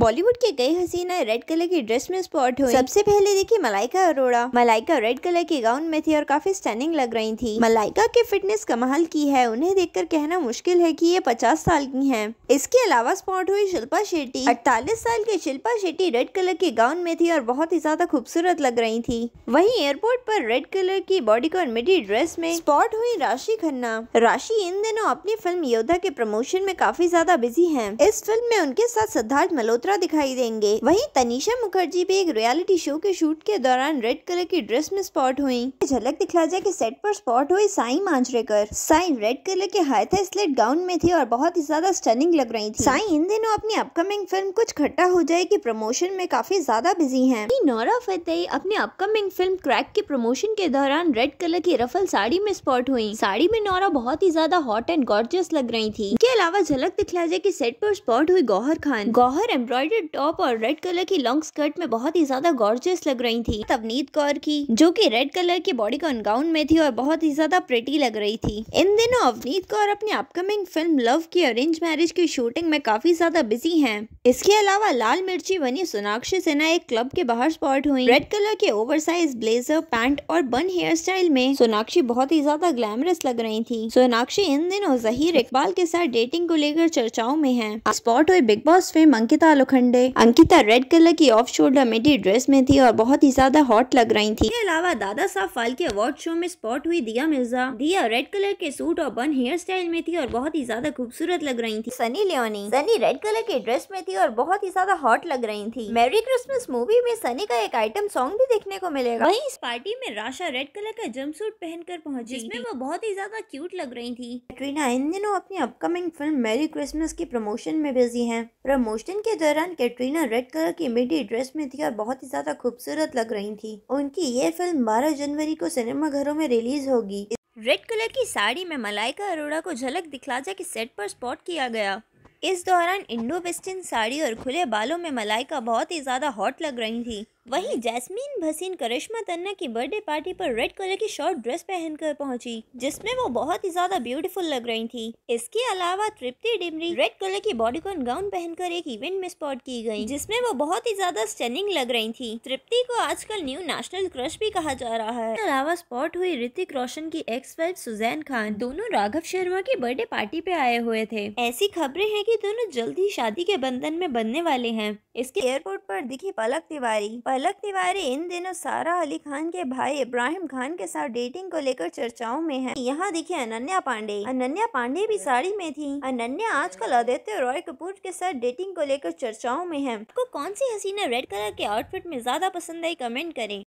बॉलीवुड के कई हसीना रेड कलर की ड्रेस में स्पॉट हुई सबसे पहले देखी मलाइका अरोड़ा मलाइका रेड कलर के गाउन में थी और काफी स्टैंडिंग लग रही थी मलाइका के फिटनेस कमाल की है उन्हें देखकर कहना मुश्किल है कि ये पचास साल की हैं। इसके अलावा स्पॉट हुई शिल्पा शेट्टी अड़तालीस साल की शिल्पा शेट्टी रेड कलर के गाउन में थी और बहुत ही ज्यादा खूबसूरत लग रही थी वही एयरपोर्ट पर रेड कलर की बॉडी और मिडी ड्रेस में स्पॉट हुई राशि खन्ना राशि इन दिनों अपनी फिल्म योद्धा के प्रमोशन में काफी ज्यादा बिजी है इस फिल्म में उनके साथ सिद्धार्थ मल्होत्रा मल्होत्रा दिखाई देंगे वहीं तनिषा मुखर्जी भी एक रियलिटी शो के शूट के दौरान रेड कलर की ड्रेस में स्पॉट हुई झलक दिखला जाए की सेट पर स्पॉट हुई साई मांजरेकर साई रेड कलर के हाई स्लेट गाउन में थी और बहुत ही ज्यादा स्टनिंग लग रही थी साई इन दिनों अपनी अपकमिंग फिल्म कुछ खट्टा हो जाए की प्रमोशन में काफी ज्यादा बिजी है नौरा फतेह अपनी अपकमिंग फिल्म क्रैक के प्रमोशन के दौरान रेड कलर की रफल साड़ी में स्पॉट हुई साड़ी में नौरा बहुत ही ज्यादा हॉट एंड गॉर्जियस लग रही थी इसके अलावा झलक दिखला जाए की सेट पर स्पॉट हुई गौहर खान गौहर एम्ब्रॉ एम्ब्रॉयडर्ड टॉप और रेड कलर की लॉन्ग स्कर्ट में बहुत ही ज्यादा गॉर्जियस लग रही थी तवनीत कौर की जो की रेड कलर के कॉन गाउन में थी और बहुत ही ज्यादा प्रेटी लग रही थी इन दिनों अवनीत कौर अपनी अपकमिंग फिल्म लव की अरेंज मैरिज की शूटिंग में काफी ज्यादा बिजी है इसके अलावा लाल मिर्ची बनी सोनाक्षी सिन्हा एक क्लब के बाहर स्पॉट हुई रेड कलर के साइज ब्लेजर पैंट और बन हेयर स्टाइल में सोनाक्षी बहुत ही ज्यादा ग्लैमरस लग रही थी सोनाक्षी इन दिनों जहीर इकबाल के साथ डेटिंग को लेकर चर्चाओं में है स्पॉट हुई Bigg Boss fame Ankita Lokhande Ankita red colour की ऑफ शोल्डर मिडी ड्रेस में थी और बहुत ही ज्यादा हॉट लग रही थी इसके अलावा Dadasaheb Phalke award show में स्पॉट हुई दिया मिर्जा दिया रेड कलर के सूट और बन हेयर स्टाइल में थी और बहुत ही ज्यादा खूबसूरत लग रही थी सनी लियोनी सनी रेड कलर के ड्रेस में थी और बहुत ही ज्यादा हॉट लग रही थी मेरी क्रिसमस मूवी में सनी का एक आइटम सॉन्ग भी देखने को मिलेगा वही इस पार्टी में राशा रेड कलर का जम्प सूट पहनकर पहुंची जिसमें वो बहुत ही ज्यादा क्यूट लग रही थी कटरीना इन दिनों अपनी अपकमिंग फिल्म मेरी क्रिसमस की प्रमोशन में बिजी है प्रमोशन के दौरान दौरान कैटरीना रेड कलर की मिडी ड्रेस में थी और बहुत ही ज्यादा खूबसूरत लग रही थी उनकी ये फिल्म बारह जनवरी को सिनेमा घरों में रिलीज होगी रेड कलर की साड़ी में मलाइका अरोड़ा को झलक दिखलाजा के सेट पर स्पॉट किया गया इस दौरान इंडो वेस्टर्न साड़ी और खुले बालों में मलाइका बहुत ही ज़्यादा हॉट लग रही थी वहीं जैस्मीन भसीन करिश्मा तन्ना की बर्थडे पार्टी पर रेड कलर की शॉर्ट ड्रेस पहनकर पहुंची जिसमें वो बहुत ही ज्यादा ब्यूटीफुल लग रही थी इसके अलावा तृप्ति डिमरी रेड कलर की बॉडीकॉन गाउन पहनकर एक इवेंट में स्पॉट की गई जिसमें वो बहुत ही ज्यादा स्टनिंग लग रही थी तृप्ति को आजकल न्यू नेशनल क्रश भी कहा जा रहा है अलावा स्पॉट हुई ऋतिक रोशन की एक्स वाइफ सुजैन खान दोनों राघव शर्मा की बर्थडे पार्टी पे आए हुए थे ऐसी खबरें हैं की दोनों जल्द ही शादी के बंधन में बनने वाले है इसके एयरपोर्ट पर दिखी पलक तिवारी पलक तिवारी इन दिनों सारा अली खान के भाई इब्राहिम खान के साथ डेटिंग को लेकर चर्चाओं में है यहाँ देखिए अनन्या पांडे अनन्या पांडे भी साड़ी में थी अनन्या आजकल आदित्य रॉय कपूर के साथ डेटिंग को लेकर चर्चाओं में है आपको कौन सी हसीना रेड कलर के आउटफिट में ज्यादा पसंद आई कमेंट करें